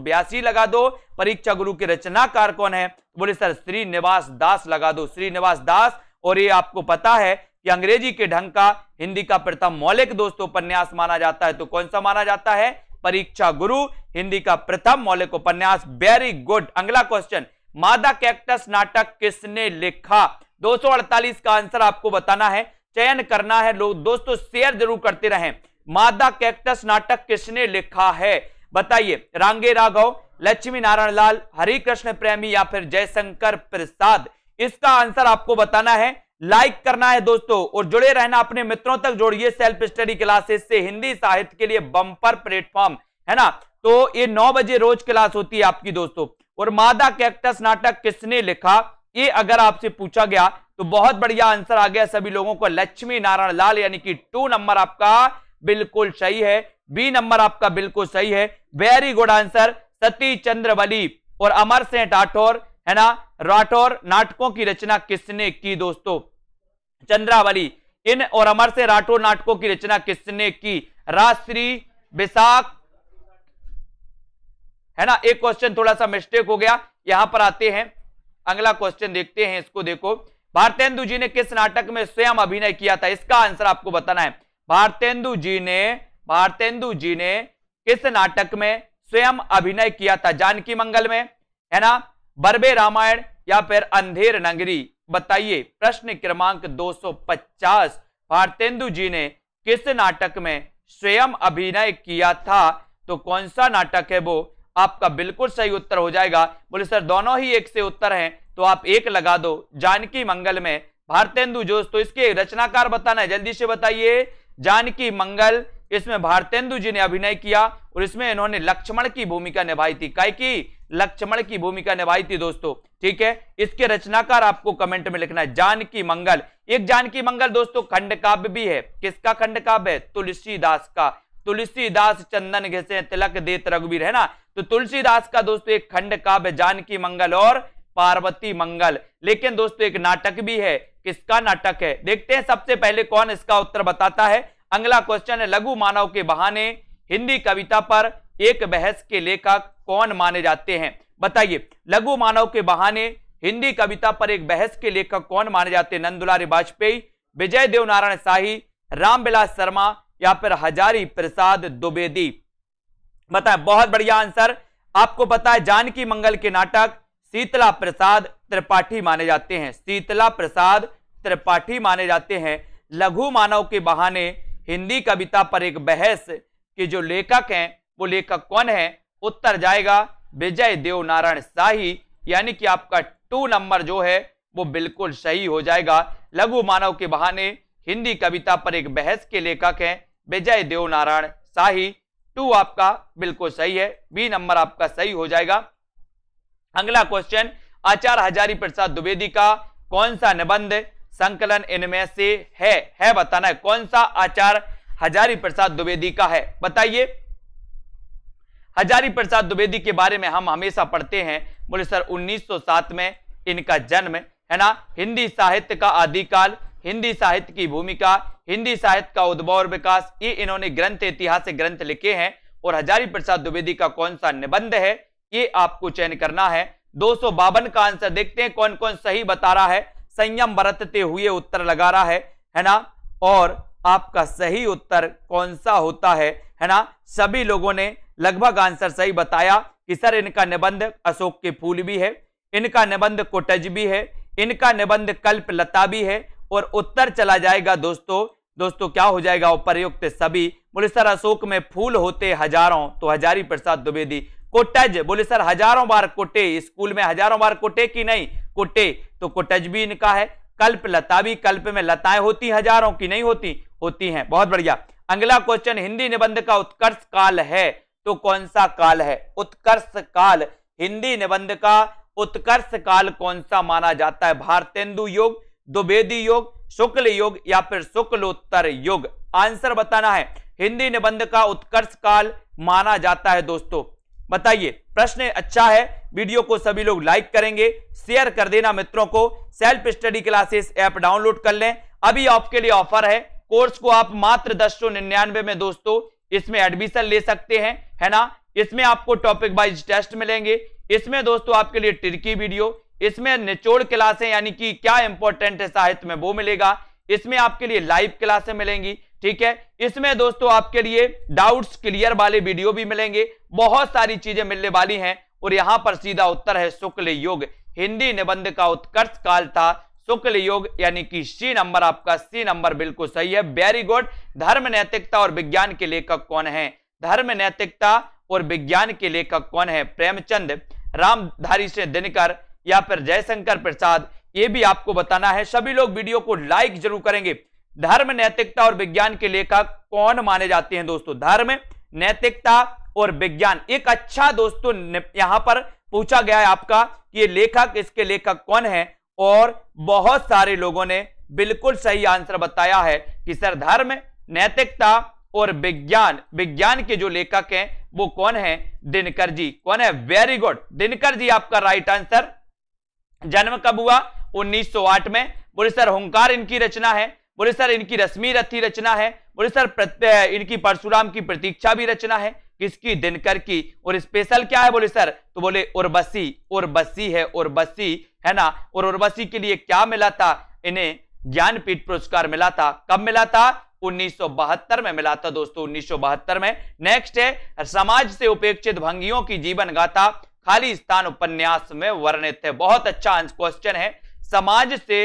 लगा दो परीक्षा गुरु के रचनाकार कौन है बोले सर श्रीनिवास दास लगा दो श्रीनिवास दास और ये आपको पता है कि अंग्रेजी के ढंग का हिंदी का प्रथम मौलिक दोस्तों उपन्यास माना जाता है तो कौन सा माना जाता है परीक्षा गुरु हिंदी का प्रथम मौलिक उपन्यास वेरी गुड अगला क्वेश्चन मादा कैक्टस नाटक किसने लिखा दो का आंसर आपको बताना है चयन करना है लोग दोस्तों शेयर जरूर करते रहें मादा कैक्टस नाटक किसने लिखा है बताइए रांगे राघव लक्ष्मी नारायण लाल हरिकृष्ण प्रेमी या फिर जयशंकर प्रसाद इसका आंसर आपको बताना है लाइक करना है दोस्तों और जुड़े रहना अपने मित्रों तक जोड़िए सेल्फ स्टडी क्लासेस से हिंदी साहित्य के लिए बम्पर प्लेटफॉर्म है ना तो ये नौ बजे रोज क्लास होती है आपकी दोस्तों और मादा कैक्टस नाटक किसने लिखा ये अगर आपसे पूछा गया तो बहुत बढ़िया आंसर आ गया सभी लोगों को लक्ष्मी नारायण लाल यानी कि टू नंबर आपका बिल्कुल सही है बी नंबर आपका बिल्कुल सही है वेरी गुड आंसर सती चंद्र बली और अमर सिंह राठौर है ना राठौर नाटकों की रचना किसने की दोस्तों चंद्रावली इन और अमर से राठौर नाटकों की रचना किसने की राजश्री विशाख है ना एक क्वेश्चन थोड़ा सा मिस्टेक हो गया यहां पर आते हैं अगला क्वेश्चन देखते हैं इसको देखो भारतेंदु जी ने किस नाटक में स्वयं अभिनय किया था इसका आंसर आपको बताना है भारतेंदु जी ने भारतेंदु जी ने किस नाटक में स्वयं अभिनय किया था जानकी मंगल में है ना बरबे रामायण या फिर अंधेर नगरी बताइए प्रश्न क्रमांक 250 भारतेंदु जी ने किस नाटक में स्वयं अभिनय किया था तो कौन सा नाटक है वो आपका बिल्कुल सही उत्तर हो जाएगा बोले सर दोनों ही एक से उत्तर हैं तो आप एक लगा दो जानकी मंगल में भारतेंदु जोश तो इसके रचनाकार बताना है जल्दी से बताइए जानकी मंगल इसमें भारतेंदु जी ने अभिनय किया और इसमें इन्होंने लक्ष्मण की भूमिका निभाई थी कई की लक्ष्मण की भूमिका निभाई थी दोस्तों ठीक है इसके रचनाकार आपको कमेंट में लिखना है जानकी मंगल एक जानकी मंगल दोस्तों खंड काव्य भी है किसका खंड काव्य है तुलसीदास का तुलसीदास चंदन घिसे तिलक देत रघुवीर है ना तो तुलसीदास का दोस्तों एक खंड काव्य जानकी मंगल और पार्वती मंगल लेकिन दोस्तों एक नाटक भी है किसका नाटक है देखते हैं सबसे पहले कौन इसका उत्तर बताता है अगला क्वेश्चन है लघु मानव के बहाने हिंदी कविता पर एक बहस के लेखक कौन माने जाते हैं बताइए लघु मानव के बहाने हिंदी कविता पर एक बहस के लेखक कौन माने जाते हैं नंदुलारी वाजपेयी विजय देव नारायण शाही रामविलास शर्मा या फिर हजारी प्रसाद द्विवेदी बताए बहुत बढ़िया आंसर आपको पता है जानकी मंगल के नाटक शीतला प्रसाद त्रिपाठी माने जाते हैं शीतला प्रसाद त्रिपाठी माने जाते हैं लघु मानव के बहाने हिंदी कविता पर एक बहस के जो लेखक हैं वो लेखक कौन है उत्तर जाएगा विजय देव नारायण शाही यानी कि आपका टू नंबर जो है वो बिल्कुल सही हो जाएगा लघु मानव के बहाने हिंदी कविता पर एक बहस के लेखक हैं विजय देव नारायण शाही टू आपका बिल्कुल सही है बी नंबर आपका सही हो जाएगा अगला क्वेश्चन आचार्य हजारी प्रसाद द्विवेदी का कौन सा निबंध संकलन इनमें से है है बताना है कौन सा आचार्य हजारी प्रसाद द्विवेदी का है बताइए हजारी प्रसाद द्विवेदी के बारे में हम हमेशा पढ़ते हैं बोले सर 1907 में इनका जन्म है ना हिंदी साहित्य का आदिकाल हिंदी साहित्य की भूमिका हिंदी साहित्य का उद्भव और विकास ये इन्होंने ग्रंथ ऐतिहासिक ग्रंथ लिखे हैं और हजारी प्रसाद द्विवेदी का कौन सा निबंध है ये आपको चयन करना है दो का आंसर देखते हैं कौन कौन सही बता रहा है संयम बरतते हुए उत्तर लगा रहा है है ना और आपका सही उत्तर कौन सा होता है है ना सभी लोगों ने लगभग आंसर सही बताया कि सर इनका निबंध अशोक के फूल भी है इनका निबंध कोटज भी है इनका निबंध कल्प लता भी है और उत्तर चला जाएगा दोस्तों दोस्तों क्या हो जाएगा उपरयुक्त सभी बोले सर अशोक में फूल होते हजारों तो हजारी प्रसाद द्विवेदी कोटज बोले सर हजारों बार कोटे स्कूल में हजारों बार कोटे की नहीं कोटे तो कोटज भी इनका है कल्प लता भी कल्प में लताएं होती हजारों की नहीं होती होती हैं बहुत बढ़िया अगला क्वेश्चन हिंदी निबंध का उत्कर्ष काल है तो कौन सा काल है उत्कर्ष काल हिंदी निबंध का उत्कर्ष काल कौन सा माना जाता है भारतेंदु योग दुबेदी योग शुक्ल योग या फिर शुक्लोत्तर युग आंसर बताना है हिंदी निबंध का उत्कर्ष काल माना जाता है दोस्तों बताइए प्रश्न अच्छा है वीडियो को सभी लोग लाइक करेंगे शेयर कर देना मित्रों को self study classes app download कर लें अभी आपके लिए ऑफर है कोर्स को आप मात्र दस में दोस्तों इसमें एडमिशन ले सकते हैं है ना इसमें आपको टॉपिक वाइज टेस्ट मिलेंगे इसमें दोस्तों आपके लिए टिरकी वीडियो इसमें निचोड़ क्लासें यानी कि क्या इंपॉर्टेंट है साहित्य में वो मिलेगा इसमें आपके लिए लाइव क्लासें मिलेंगी ठीक है इसमें दोस्तों आपके लिए डाउट्स क्लियर वाले वीडियो भी मिलेंगे बहुत सारी चीजें मिलने वाली हैं और यहां पर सीधा उत्तर है शुक्ल युग हिंदी निबंध का उत्कर्ष काल था शुक्ल युग यानी कि सी नंबर आपका सी नंबर बिल्कुल सही है वेरी गुड धर्म नैतिकता और विज्ञान के लेखक कौन है धर्म नैतिकता और विज्ञान के लेखक कौन है प्रेमचंद रामधारी से दिनकर या फिर जयशंकर प्रसाद ये भी आपको बताना है सभी लोग वीडियो को लाइक जरूर करेंगे धर्म नैतिकता और विज्ञान के लेखक कौन माने जाते हैं दोस्तों धर्म नैतिकता और विज्ञान एक अच्छा दोस्तों यहां पर पूछा गया है आपका कि ये लेखक इसके लेखक कौन है और बहुत सारे लोगों ने बिल्कुल सही आंसर बताया है कि सर धर्म नैतिकता और विज्ञान विज्ञान के जो लेखक हैं वो कौन है दिनकर जी कौन है वेरी गुड दिनकर जी आपका राइट आंसर जन्म कब हुआ 1908 में बोले सर हंकार इनकी रचना है बोले सर इनकी रश्मि रथी रचना है बोले सर इनकी परशुराम की प्रतीक्षा भी रचना है किसकी दिनकर की और स्पेशल क्या है बोले सर तो बोले उर्वशी उर्वशी है उर्वशी है ना और उर्वशी के लिए क्या मिला था इन्हें ज्ञानपीठ पुरस्कार मिला था कब मिला था 1972 में मिला था दोस्तों 1972 में नेक्स्ट है समाज से उपेक्षित भंगियों की जीवन गाथा खाली स्थान उपन्यास में वर्णित है बहुत अच्छा क्वेश्चन है समाज से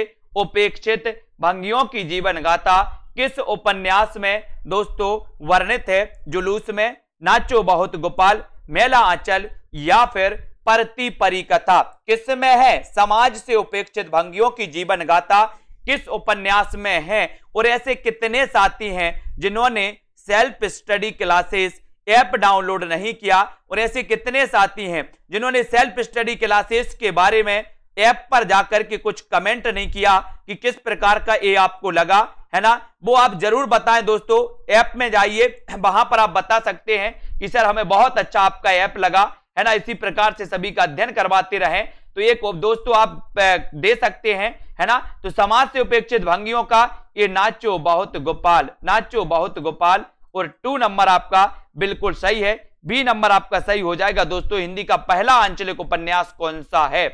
उपेक्षित भंगियों की जीवन गाथा किस उपन्यास में दोस्तों वर्णित है जुलूस में नाचो बहुत गोपाल मेला आंचल या फिर परती परी कथा किस में है समाज से उपेक्षित भंगियों की जीवन गाथा किस उपन्यास में है और ऐसे कितने साथी हैं जिन्होंने self study classes app download नहीं किया और ऐसे कितने साथी हैं जिन्होंने सेल्फ स्टडी क्लासेस के बारे में ऐप पर जाकर के कुछ कमेंट नहीं किया कि किस प्रकार का ये आपको लगा है ना वो आप जरूर बताएं दोस्तों ऐप में जाइए वहां पर आप बता सकते हैं कि सर हमें बहुत अच्छा आपका ऐप लगा है ना इसी प्रकार से सभी का अध्ययन करवाते रहें तो ये दोस्तों आप दे सकते हैं है ना तो समाज से उपेक्षित भंगियों का ये नाचो बहुत गोपाल नाचो बहुत गोपाल और टू नंबर आपका बिल्कुल सही है बी नंबर आपका सही हो जाएगा दोस्तों हिंदी का पहला आंचलिक उपन्यास कौन सा है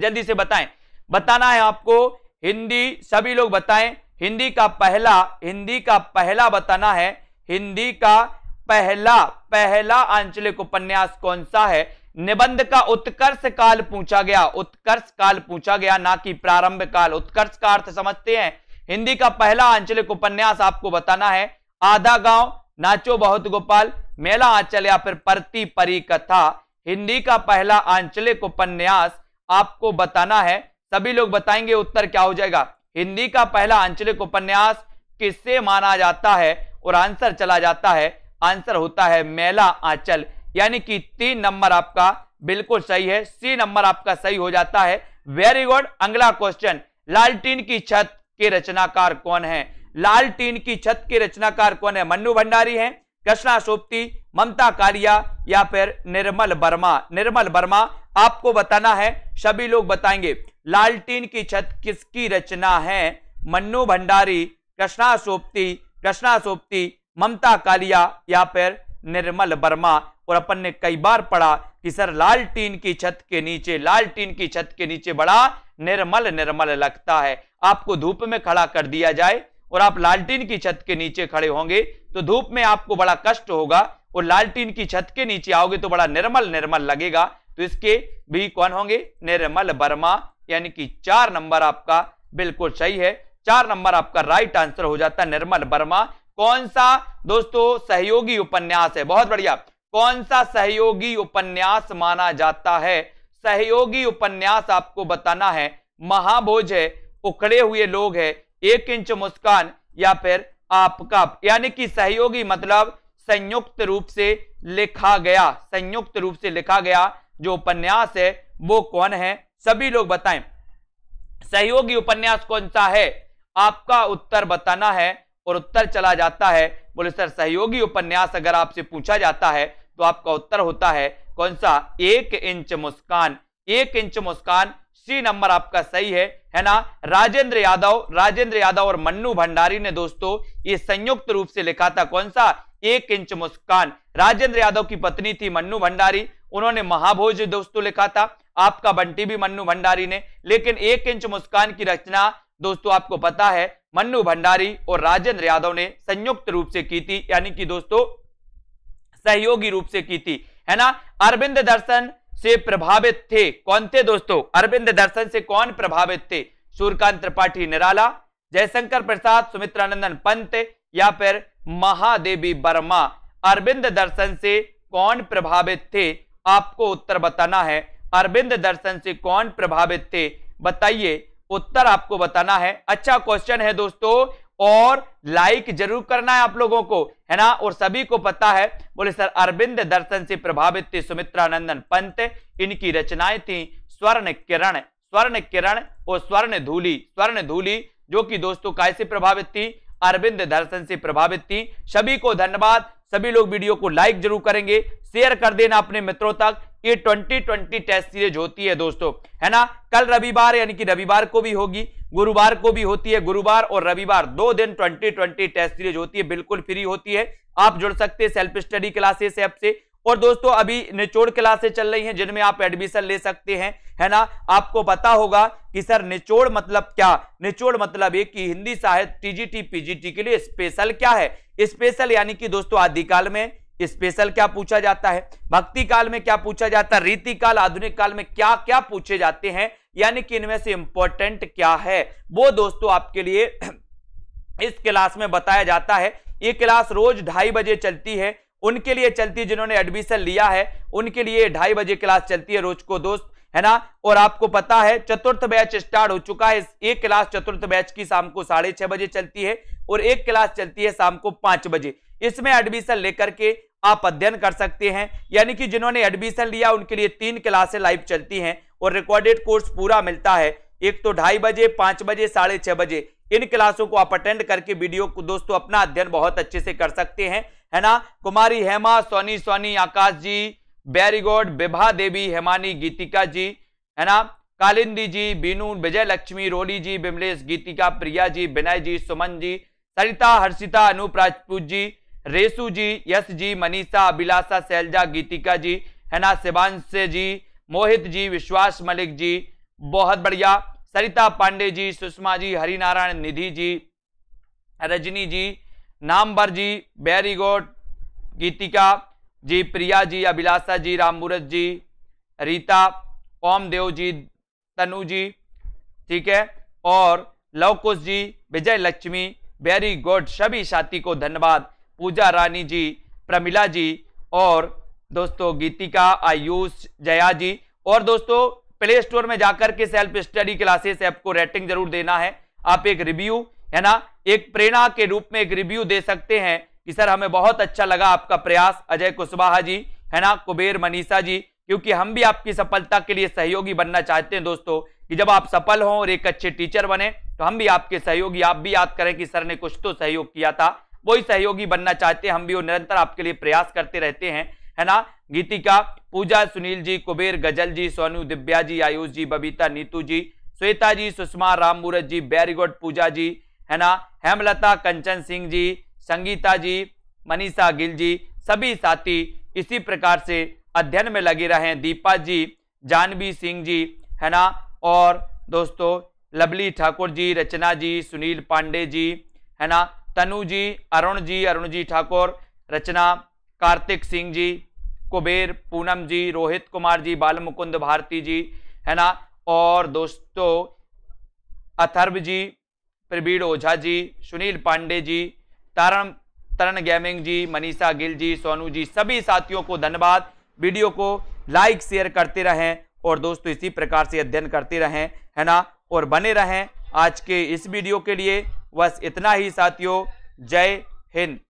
जल्दी से बताएं बताना है आपको हिंदी सभी लोग बताएं हिंदी का पहला हिंदी का पहला बताना है हिंदी का पहला पहला आंचलिक उपन्यास कौन सा है निबंध का उत्कर्ष काल पूछा गया उत्कर्ष काल पूछा गया ना कि प्रारंभ काल उत्कर्ष का अर्थ समझते हैं हिंदी का पहला आंचलिक उपन्यास आपको बताना है आधा गांव नाचो बहुत गोपाल मेला आंचल या फिर परती परी कथा हिंदी का पहला आंचलिक उपन्यास आपको बताना है सभी लोग बताएंगे उत्तर क्या हो जाएगा हिंदी का पहला आंचलिक उपन्यास किससे माना जाता है और आंसर चला जाता है आंसर होता है मेला आंचल यानी कि तीन नंबर आपका बिल्कुल सही है सी नंबर आपका सही हो जाता है वेरी गुड अगला क्वेश्चन लालटीन की छत के रचनाकार कौन है लालटीन की छत के रचनाकार कौन है मन्नू भंडारी है कृष्णा सोप्ती ममता कारिया या फिर निर्मल वर्मा निर्मल वर्मा आपको बताना है सभी लोग बताएंगे लालटीन की छत किसकी रचना है मन्नू भंडारी कृष्णा सोप्ती कृष्णा सोप्ती ममता कालिया या फिर निर्मल वर्मा और अपन ने कई बार पढ़ा कि सर लालटीन की छत के नीचे लालटीन की छत के नीचे बड़ा निर्मल निर्मल लगता है आपको धूप में खड़ा कर दिया जाए और आप लालटीन की छत के नीचे खड़े होंगे तो धूप में आपको बड़ा कष्ट होगा और लालटीन की छत के नीचे आओगे तो बड़ा निर्मल निर्मल लगेगा तो इसके भी कौन होंगे निर्मल वर्मा यानी कि चार नंबर आपका बिल्कुल सही है चार नंबर आपका राइट आंसर हो जाता है निर्मल वर्मा कौन सा दोस्तों सहयोगी उपन्यास है बहुत बढ़िया कौन सा सहयोगी उपन्यास माना जाता है सहयोगी उपन्यास आपको बताना है महाभोज है उखड़े हुए लोग है एक इंच मुस्कान या फिर आपका यानी कि सहयोगी मतलब संयुक्त रूप से लिखा गया संयुक्त रूप से लिखा गया जो उपन्यास है वो कौन है सभी लोग बताएं सहयोगी उपन्यास कौन सा है आपका उत्तर बताना है और उत्तर चला जाता है बोले सर सहयोगी उपन्यास अगर आपसे पूछा जाता है तो आपका उत्तर होता है कौन सा एक इंच मुस्कान एक इंच मुस्कान सी नंबर आपका सही है है ना राजेंद्र यादव राजेंद्र यादव और मन्नू भंडारी ने दोस्तों ये संयुक्त रूप से लिखा था कौन सा एक इंच मुस्कान राजेंद्र यादव की पत्नी थी मन्नू भंडारी उन्होंने महाभोज दोस्तों लिखा था आपका बंटी भी मन्नू भंडारी ने लेकिन एक इंच मुस्कान की रचना दोस्तों आपको पता है मन्नू भंडारी और राजेंद्र यादव ने संयुक्त रूप से की थी यानी कि दोस्तों सहयोगी रूप से की थी है ना अरविंद दर्शन से प्रभावित थे कौन थे दोस्तों अरविंद दर्शन से कौन प्रभावित थे सूर्यकांत त्रिपाठी निराला जयशंकर प्रसाद सुमित्रानंदन पंत या फिर महादेवी वर्मा अरविंद दर्शन से कौन प्रभावित थे आपको उत्तर बताना है अरविंद दर्शन से कौन प्रभावित थे बताइए उत्तर आपको बताना है अच्छा क्वेश्चन है दोस्तों और लाइक जरूर करना है आप लोगों को है ना और सभी को पता है बोले सर अरविंद दर्शन से प्रभावित थे सुमित्रा नंदन पंत इनकी रचनाएं थी स्वर्ण किरण स्वर्ण किरण और स्वर्ण धूली स्वर्ण धूली जो कि दोस्तों कैसे प्रभावित थी अरविंद दर्शन से प्रभावित थी सभी को धन्यवाद सभी लोग वीडियो को लाइक जरूर करेंगे शेयर कर देना अपने मित्रों तक ये 2020 टेस्ट सीरीज होती है दोस्तों है ना कल रविवार यानी कि रविवार को भी होगी गुरुवार को भी होती है गुरुवार और रविवार दो दिन 2020 टेस्ट सीरीज होती है बिल्कुल फ्री होती है आप जुड़ सकते हैं सेल्फ स्टडी क्लासेस ऐप से और दोस्तों अभी निचोड़ क्लासे चल रही हैं जिनमें आप एडमिशन ले सकते हैं है ना आपको पता होगा कि सर निचोड़ मतलब क्या निचोड़ मतलब ये कि हिंदी साहित्य टीजीटी पीजीटी के लिए स्पेशल क्या है स्पेशल यानी कि दोस्तों आदिकाल में स्पेशल क्या पूछा जाता है भक्ति काल में क्या पूछा जाता है रीति काल आधुनिक काल में क्या क्या पूछे जाते हैं यानी कि इनमें से इंपॉर्टेंट क्या है वो दोस्तों आपके लिए इस क्लास में बताया जाता है ये क्लास रोज ढाई बजे चलती है उनके लिए चलती है जिन्होंने एडमिशन लिया है उनके लिए ढाई बजे क्लास चलती है रोज को दोस्त है ना और आपको पता है चतुर्थ बैच स्टार्ट हो चुका है एक क्लास चतुर्थ बैच की शाम को साढ़े छह बजे चलती है और एक क्लास चलती है शाम को पांच बजे इसमें एडमिशन लेकर के आप अध्ययन कर सकते हैं यानी कि जिन्होंने एडमिशन लिया उनके लिए तीन क्लासे लाइव चलती है और रिकॉर्डेड कोर्स पूरा मिलता है एक तो ढाई बजे पांच बजे साढ़े छह बजे इन क्लासों को आप अटेंड करके वीडियो को दोस्तों अपना अध्ययन बहुत अच्छे से कर सकते हैं है ना कुमारी हेमा सोनी सोनी आकाश जी बैरीगोड विभा देवी हेमानी गीतिका जी है ना कालिंदी जी बीनू विजय लक्ष्मी रोली जी बिमलेश गीतिका प्रिया जी विनय जी सुमन जी सरिता हर्षिता अनूप राजपूत जी रेसू जी यश जी मनीषा अभिलाषा सैलजा गीतिका जी है ना शिवांश जी मोहित जी विश्वास मलिक जी बहुत बढ़िया सरिता पांडे जी सुषमा जी हरिनारायण निधि जी रजनी जी नामबर जी वेरी गुड गीतिका जी प्रिया जी अभिलाषा जी रामबूरत जी रीता ओमदेव जी तनु जी ठीक है और लवकुश जी विजय लक्ष्मी वेरी गुड सभी साथी को धन्यवाद पूजा रानी जी प्रमिला जी और दोस्तों गीतिका आयुष जया जी और दोस्तों प्ले स्टोर में जाकर के सेल्फ स्टडी क्लासेस ऐप को रेटिंग जरूर देना है आप एक रिव्यू है ना एक प्रेरणा के रूप में एक रिव्यू दे सकते हैं कि सर हमें बहुत अच्छा लगा आपका प्रयास अजय कुशवाहा जी है ना कुबेर मनीषा जी क्योंकि हम भी आपकी सफलता के लिए सहयोगी बनना चाहते हैं दोस्तों कि जब आप सफल हों और एक अच्छे टीचर बने तो हम भी आपके सहयोगी आप भी याद करें कि सर ने कुछ तो सहयोग किया था वही सहयोगी बनना चाहते हैं हम भी वो निरंतर आपके लिए प्रयास करते रहते हैं है ना गीतिका पूजा सुनील जी कुबेर गजल जी सोनू दिव्या जी आयुष जी बबीता नीतू जी श्वेता जी सुषमा राम मूरत जी बैरीगोड पूजा जी है ना हेमलता कंचन सिंह जी संगीता जी मनीषा गिल जी सभी साथी इसी प्रकार से अध्ययन में लगे रहें दीपा जी जानवी सिंह जी है ना और दोस्तों लवली ठाकुर जी रचना जी सुनील पांडे जी है ना तनु जी अरुण जी अरुण जी ठाकुर रचना कार्तिक सिंह जी कुबेर पूनम जी रोहित कुमार जी बाल मुकुंद भारती जी है ना और दोस्तों अथर्व जी प्रवीण ओझा जी सुनील पांडे जी तारण तरण गेमिंग जी मनीषा गिल जी सोनू जी सभी साथियों को धन्यवाद वीडियो को लाइक शेयर करते रहें और दोस्तों इसी प्रकार से अध्ययन करते रहें है ना और बने रहें आज के इस वीडियो के लिए बस इतना ही साथियों जय हिंद